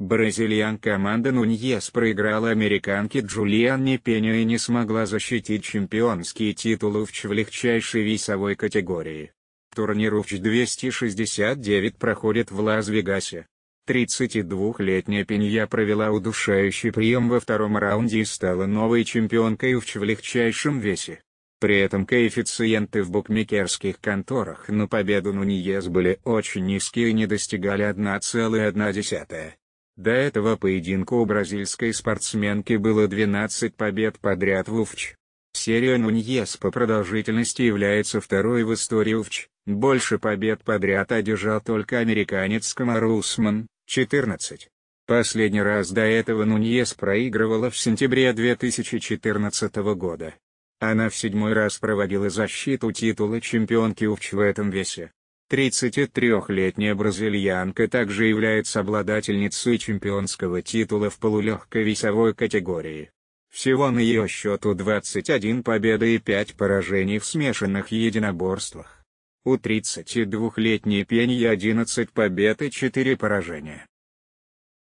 Бразильянка Аманда Нуньес проиграла американке Джулианне Пеню и не смогла защитить чемпионские титулы в легчайшей весовой категории. Турнир УФЧ-269 проходит в Лас-Вегасе. 32-летняя Пенья провела удушающий прием во втором раунде и стала новой чемпионкой УФЧ в легчайшем весе. При этом коэффициенты в букмекерских конторах на победу Нуньес были очень низкие и не достигали 1,1. До этого поединка у бразильской спортсменки было 12 побед подряд в УФЧ. Серия Нуньес по продолжительности является второй в истории УФЧ, больше побед подряд одержал только американец Камару Усман, 14. Последний раз до этого Нуньес проигрывала в сентябре 2014 года. Она в седьмой раз проводила защиту титула чемпионки УФЧ в этом весе. 33-летняя бразильянка также является обладательницей чемпионского титула в полулегкой весовой категории. Всего на ее счету 21 победы и 5 поражений в смешанных единоборствах. У 32-летней Пеньи 11 побед и 4 поражения.